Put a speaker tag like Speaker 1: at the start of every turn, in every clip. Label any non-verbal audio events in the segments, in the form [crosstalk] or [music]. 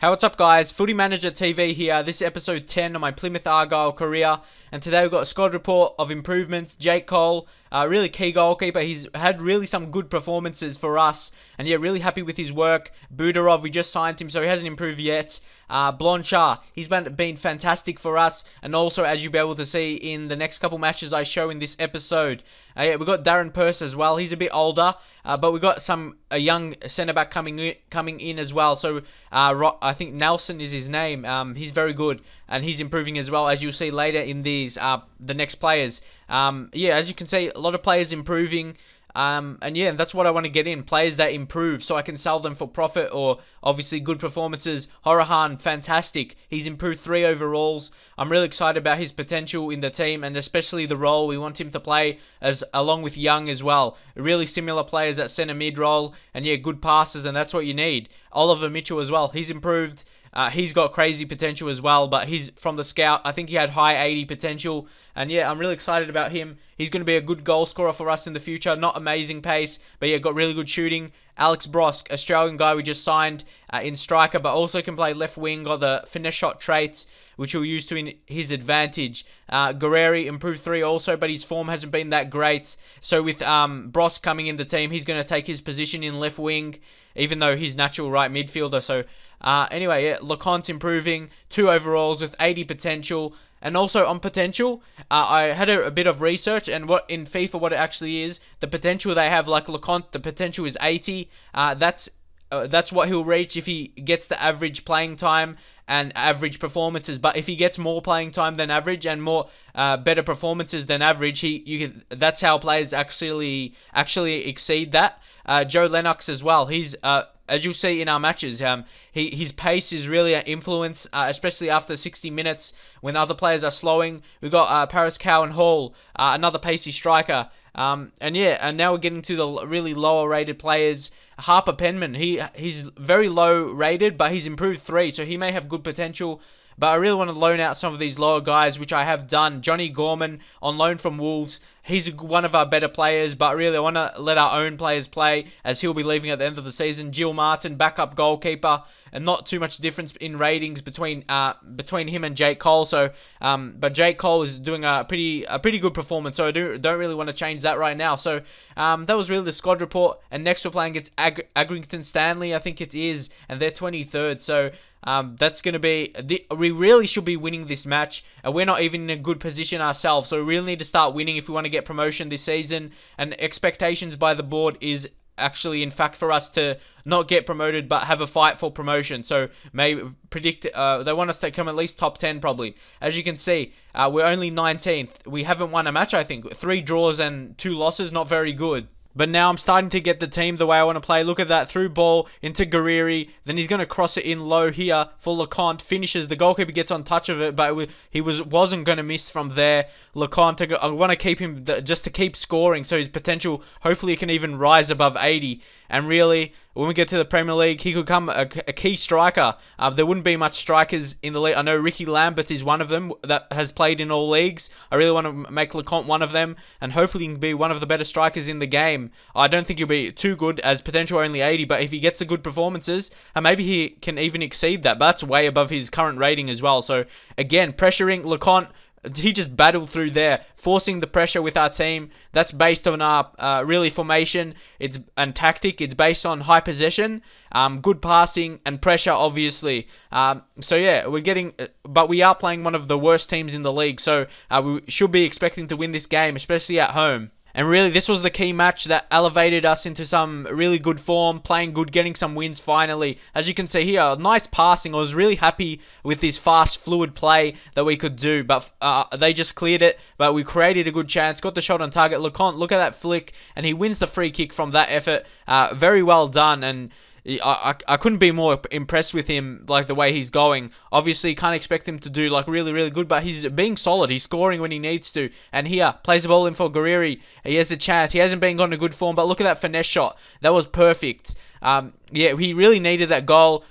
Speaker 1: Hey, what's up guys? Footy Manager TV here. This is episode 10 of my Plymouth Argyle career. And today we've got a squad report of improvements. Jake Cole uh, really key goalkeeper. He's had really some good performances for us, and yeah, really happy with his work. Budarov, we just signed him, so he hasn't improved yet. Uh, Blanchard, he's been, been fantastic for us, and also, as you'll be able to see in the next couple matches I show in this episode, uh, yeah, we got Darren Purse as well. He's a bit older, uh, but we got some a young centre back coming in, coming in as well. So uh, I think Nelson is his name. Um, he's very good and he's improving as well, as you'll see later in these uh, the next players. Um, yeah, as you can see, a lot of players improving. Um, and yeah, that's what I want to get in players that improve so I can sell them for profit or obviously good performances. Horahan, fantastic. He's improved three overalls. I'm really excited about his potential in the team and especially the role we want him to play as along with Young as well. Really similar players at centre mid role and yeah, good passes and that's what you need. Oliver Mitchell as well. He's improved. Uh, he's got crazy potential as well, but he's from the scout. I think he had high 80 potential. And yeah, I'm really excited about him. He's going to be a good goal scorer for us in the future. Not amazing pace, but yeah, got really good shooting. Alex Brosk, Australian guy we just signed uh, in striker, but also can play left wing, got the finish shot traits, which he'll use to in his advantage. Uh, Guerreri improved three also, but his form hasn't been that great. So with um, Brosk coming in the team, he's going to take his position in left wing, even though he's natural right midfielder. So uh, anyway, yeah, LeConte's improving, two overalls with 80 potential. And also on potential, uh, I had a, a, bit of research and what in FIFA what it actually is. The potential they have, like LeConte, the potential is 80. Uh, that's uh, that's what he'll reach if he gets the average playing time and average performances. But if he gets more playing time than average and more uh, better performances than average, he you can, that's how players actually actually exceed that. Uh, Joe Lennox as well. He's uh, as you see in our matches, um, he, his pace is really an influence, uh, especially after 60 minutes when other players are slowing. We've got uh, Paris Cowan Hall, uh, another pacey striker. Um, and yeah, and now we're getting to the really lower rated players. Harper Penman, he he's very low rated, but he's improved three, so he may have good potential. But I really want to loan out some of these lower guys, which I have done. Johnny Gorman on loan from Wolves he's one of our better players, but really I want to let our own players play as he'll be leaving at the end of the season. Jill Martin, backup goalkeeper, and not too much difference in ratings between uh, between him and Jake Cole. So, um, but Jake Cole is doing a pretty a pretty good performance. So I do don't really want to change that right now. So um, that was really the squad report. And next we're playing against Ag- Agrington Stanley, I think it is, and they're 23rd. So um, that's going to be, the, we really should be winning this match. And we're not even in a good position ourselves. So we really need to start winning if we want to get get promotion this season, and expectations by the board is actually in fact for us to not get promoted but have a fight for promotion so may predict uh, they want us to come at least top 10 probably as you can see uh, we're only 19th we haven't won a match i think three draws and two losses not very good but now I'm starting to get the team the way I want to play. Look at that. Through ball into Gareyri. Then he's going to cross it in low here for LeConte. Finishes. The goalkeeper gets on touch of it, but he was, wasn't going to miss from there. LeConte, I want to keep him just to keep scoring so his potential, hopefully, he can even rise above 80. And really, when we get to the Premier League, he could come a, a key striker. Uh, there wouldn't be much strikers in the league. I know Ricky Lambert is one of them that has played in all leagues. I really want to make Leconte one of them, and hopefully he can be one of the better strikers in the game. I don't think he'll be too good as potential only 80, but if he gets a good performances, and maybe he can even exceed that. But that's way above his current rating as well. So again, pressuring Leconte [laughs] he just battled through there, forcing the pressure with our team. That's based on our uh, really formation. It's and tactic. It's based on high possession, um, good passing, and pressure. Obviously, um, so yeah, we're getting, uh, but we are playing one of the worst teams in the league. So uh, we should be expecting to win this game, especially at home. And really, this was the key match that elevated us into some really good form, playing good, getting some wins finally. As you can see here, nice passing. I was really happy with this fast, fluid play that we could do, but uh, they just cleared it, but we created a good chance, got the shot on target. Leconte, look at that flick, and he wins the free kick from that effort. Uh, very well done, and I, I, I couldn't be more impressed with him, like the way he's going. Obviously, can't expect him to do like really, really good, but he's being solid. He's scoring when he needs to. And here, plays a ball in for Guerreri. He has a chance. He hasn't been gone to good form, but look at that finesse shot. That was perfect. Um, yeah, he really needed that goal.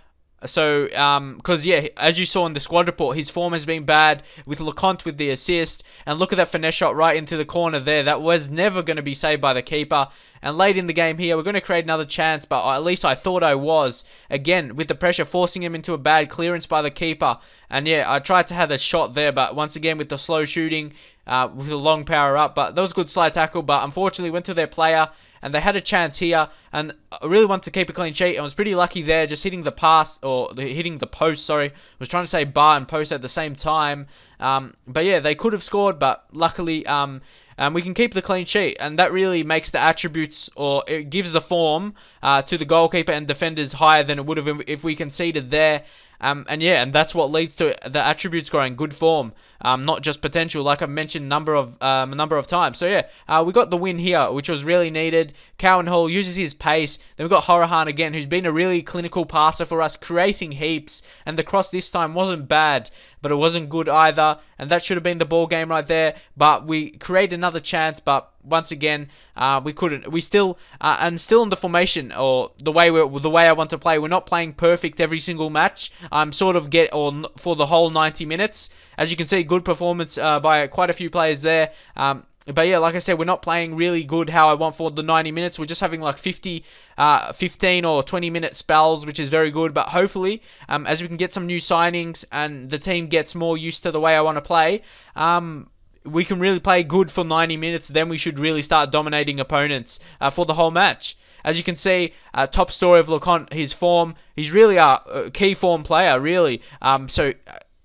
Speaker 1: So, because um, yeah, as you saw in the squad report, his form has been bad with Leconte with the assist, and look at that finesse shot right into the corner there. That was never going to be saved by the keeper. And late in the game here, we're going to create another chance, but at least I thought I was. Again, with the pressure forcing him into a bad clearance by the keeper, and yeah, I tried to have a shot there, but once again with the slow shooting, uh, with a long power up, but that was a good slide tackle, but unfortunately went to their player and they had a chance here, and I really wanted to keep a clean sheet, and was pretty lucky there, just hitting the pass, or hitting the post, sorry, I was trying to say bar and post at the same time, um, but yeah, they could have scored, but luckily, um, um, we can keep the clean sheet, and that really makes the attributes, or it gives the form uh, to the goalkeeper and defenders higher than it would have if we conceded there, um, and yeah, and that's what leads to the attributes growing good form, um, not just potential, like I've mentioned number of um, a number of times. So yeah, uh, we got the win here, which was really needed. Cowan Hall uses his pace. Then we've got Horahan again, who's been a really clinical passer for us, creating heaps. And the cross this time wasn't bad, but it wasn't good either. And that should have been the ball game right there. But we create another chance, but once again, uh, we couldn't. We still uh, and still in the formation or the way we the way I want to play. We're not playing perfect every single match. I'm sort of get or for the whole 90 minutes. As you can see, good performance uh, by quite a few players there. Um, but yeah, like I said, we're not playing really good how I want for the 90 minutes. We're just having like 50, uh, 15 or 20 minute spells, which is very good. But hopefully, um, as we can get some new signings and the team gets more used to the way I want to play, um, we can really play good for 90 minutes. Then we should really start dominating opponents uh, for the whole match. As you can see, uh, top story of Lacan, his form. He's really a key form player, really. Um, so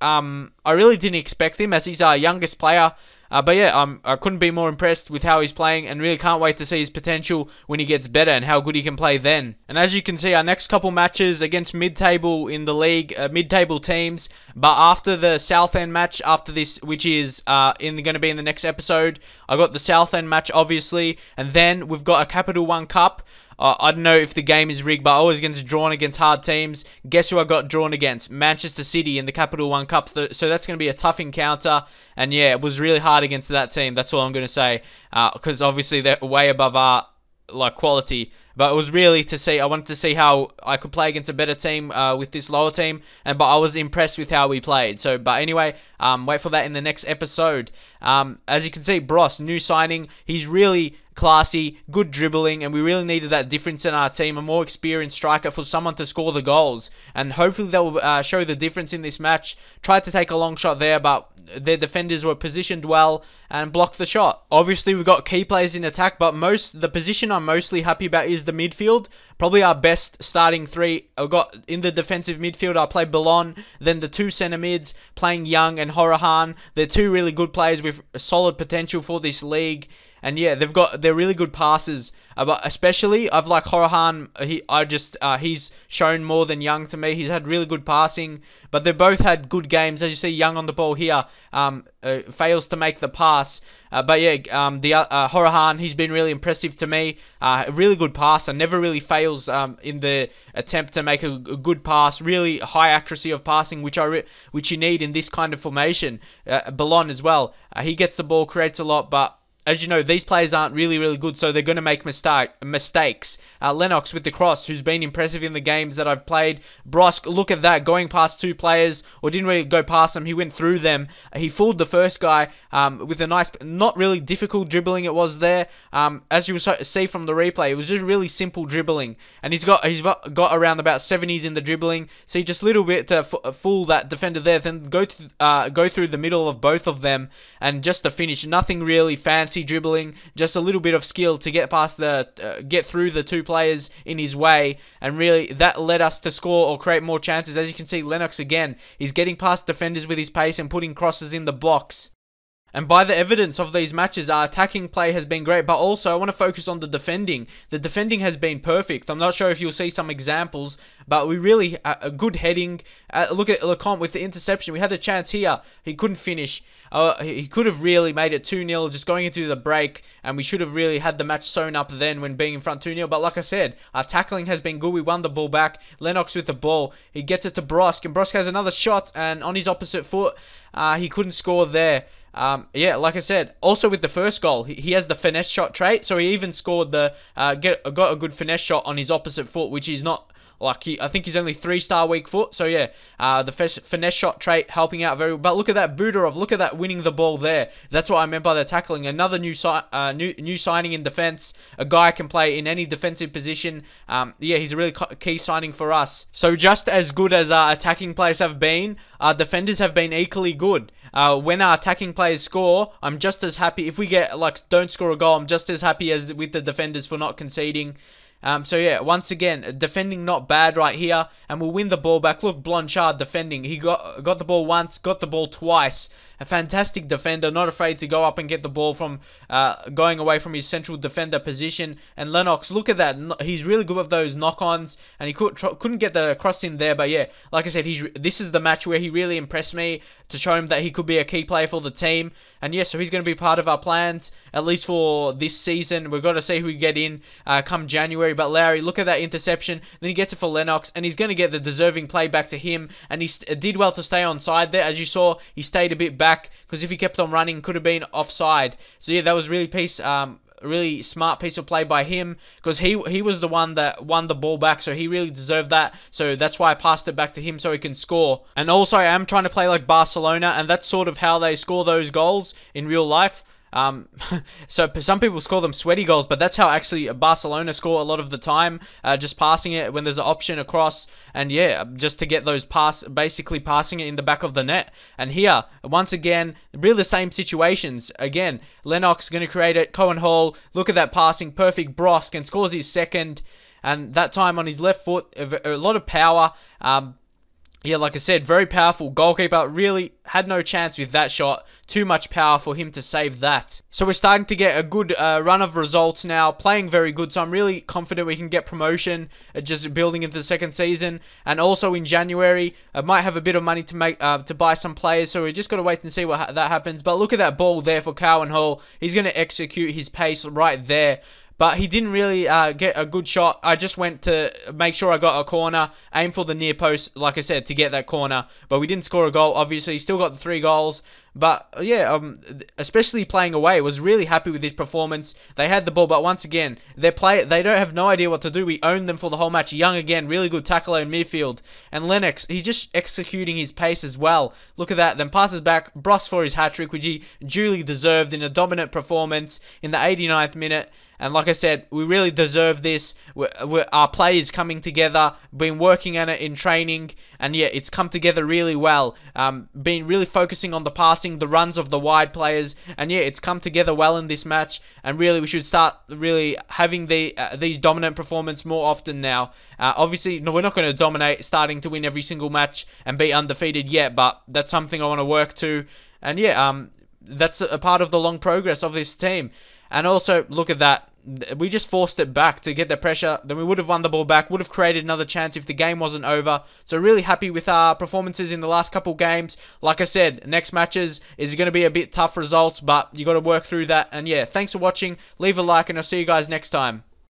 Speaker 1: uh, um, I really didn't expect him as he's our youngest player. Uh, but yeah, I'm, um, I couldn't be more impressed with how he's playing and really can't wait to see his potential when he gets better and how good he can play then. And as you can see, our next couple matches against mid-table in the league, uh, mid-table teams, but after the south end match, after this, which is uh, going to be in the next episode, I got the south end match, obviously, and then we've got a Capital One Cup, uh, I don't know if the game is rigged, but I always against drawn against hard teams. Guess who I got drawn against? Manchester City in the Capital One Cup. So that's going to be a tough encounter. And yeah, it was really hard against that team. That's all I'm going to say. Because uh, obviously they're way above our like quality. But it was really to see. I wanted to see how I could play against a better team uh, with this lower team, and but I was impressed with how we played. So, but anyway, um, wait for that in the next episode. Um, as you can see, Bros, new signing. He's really classy, good dribbling, and we really needed that difference in our team, a more experienced striker for someone to score the goals. And hopefully that will uh, show the difference in this match. Tried to take a long shot there, but their defenders were positioned well and blocked the shot. Obviously, we've got key players in attack, but most the position I'm mostly happy about is the midfield. Probably our best starting three. I've uh, got in the defensive midfield, I play Ballon, then the two centre mids, playing Young and Horahan. They're two really good players with solid potential for this league. And yeah, they've got they're really good passes. Uh, especially I've like Horahan. He I just uh, he's shown more than Young to me. He's had really good passing, but they both had good games. As you see, Young on the ball here um, uh, fails to make the pass. Uh, but yeah, um, the uh, uh Horahan, he's been really impressive to me. Uh, really good passer, never really fails um, in the attempt to make a, a, good pass. Really high accuracy of passing, which I which you need in this kind of formation. Uh, Ballon as well. Uh, he gets the ball, creates a lot, but as you know, these players aren't really, really good, so they're going to make mistake, mistakes. Uh, Lennox with the cross, who's been impressive in the games that I've played. Brosk, look at that, going past two players, or didn't really go past them, he went through them. He fooled the first guy um, with a nice, not really difficult dribbling it was there. Um, as you see from the replay, it was just really simple dribbling. And he's got he's got, around about 70s in the dribbling, so just a little bit to fool that defender there, then go, to, uh, go through the middle of both of them, and just to finish, nothing really fancy fancy dribbling, just a little bit of skill to get past the, uh, get through the two players in his way, and really that led us to score or create more chances. As you can see, Lennox again, he's getting past defenders with his pace and putting crosses in the box. And by the evidence of these matches, our attacking play has been great, but also I want to focus on the defending. The defending has been perfect. I'm not sure if you'll see some examples, but we really, uh, a good heading. Uh, look at Lecomte with the interception. We had the chance here. He couldn't finish. Uh, he could have really made it 2-0 just going into the break, and we should have really had the match sewn up then when being in front 2-0. But like I said, our tackling has been good. We won the ball back. Lennox with the ball. He gets it to Brosk, and Brosk has another shot, and on his opposite foot, uh, he couldn't score there. Um, yeah, like I said, also with the first goal, he, he has the finesse shot trait, so he even scored the uh, get, got a good finesse shot on his opposite foot, which is not like he, I think he's only three star weak foot. So yeah, uh, the finesse shot trait helping out very. But look at that Budarov. Look at that winning the ball there. That's what I meant by the tackling. Another new si uh, new new signing in defense. A guy can play in any defensive position. Um, yeah, he's a really key signing for us. So just as good as our attacking players have been, our defenders have been equally good. Uh, when our attacking players score, I'm just as happy. If we get like don't score a goal, I'm just as happy as with the defenders for not conceding. Um, so yeah, once again, defending not bad right here, and we'll win the ball back. Look, Blanchard defending. He got got the ball once, got the ball twice. A fantastic defender, not afraid to go up and get the ball from uh, going away from his central defender position. And Lennox, look at that. He's really good with those knock-ons, and he could, couldn't get the cross in there. But yeah, like I said, he's this is the match where he really impressed me to show him that he could be a key player for the team. And yeah, so he's going to be part of our plans, at least for this season. We've got to see who we get in uh, come January. But Lowry, look at that interception. Then he gets it for Lennox, and he's going to get the deserving play back to him. And he did well to stay on side there. As you saw, he stayed a bit back because if he kept on running, could have been offside. So yeah, that was really piece. Um, really smart piece of play by him because he he was the one that won the ball back, so he really deserved that. So that's why I passed it back to him so he can score. And also, I am trying to play like Barcelona, and that's sort of how they score those goals in real life. Um, [laughs] so some people score them sweaty goals, but that's how actually Barcelona score a lot of the time, uh, just passing it when there's an option across, and yeah, uh, just to get those pass, basically passing it in the back of the net. And here, once again, really the same situations. Again, Lennox going to create it. Cohen Hall, look at that passing, perfect Brosk, and scores his second. And that time on his left foot, a lot of power. Um, yeah, like I said, very powerful goalkeeper. Really had no chance with that shot. Too much power for him to save that. So we're starting to get a good uh, run of results now. Playing very good, so I'm really confident we can get promotion. Uh, just building into the second season, and also in January, I might have a bit of money to make uh, to buy some players. So we just got to wait and see what ha that happens. But look at that ball there for Cowan Hall. He's going to execute his pace right there but he didn't really uh, get a good shot. I just went to make sure I got a corner, aim for the near post, like I said, to get that corner. But we didn't score a goal, obviously. Still got the three goals. But yeah, um, especially playing away, was really happy with his performance. They had the ball, but once again, they play they don't have no idea what to do. We owned them for the whole match. Young again, really good tackle in midfield, and Lennox he's just executing his pace as well. Look at that. Then passes back Bross for his hat trick, which he duly deserved in a dominant performance in the 89th minute. And like I said, we really deserve this. We're, we're, our play is coming together, been working on it in training, and yeah, it's come together really well. Um, been really focusing on the pass passing, the runs of the wide players, and yeah, it's come together well in this match. And really, we should start really having the uh, these dominant performance more often now. Uh, obviously, no, we're not going to dominate, starting to win every single match and be undefeated yet, but that's something I want to work to. And yeah, um, that's a part of the long progress of this team. And also, look at that we just forced it back to get the pressure. Then we would have won the ball back, would have created another chance if the game wasn't over. So really happy with our performances in the last couple games. Like I said, next matches is going to be a bit tough results, but you got to work through that. And yeah, thanks for watching. Leave a like, and I'll see you guys next time.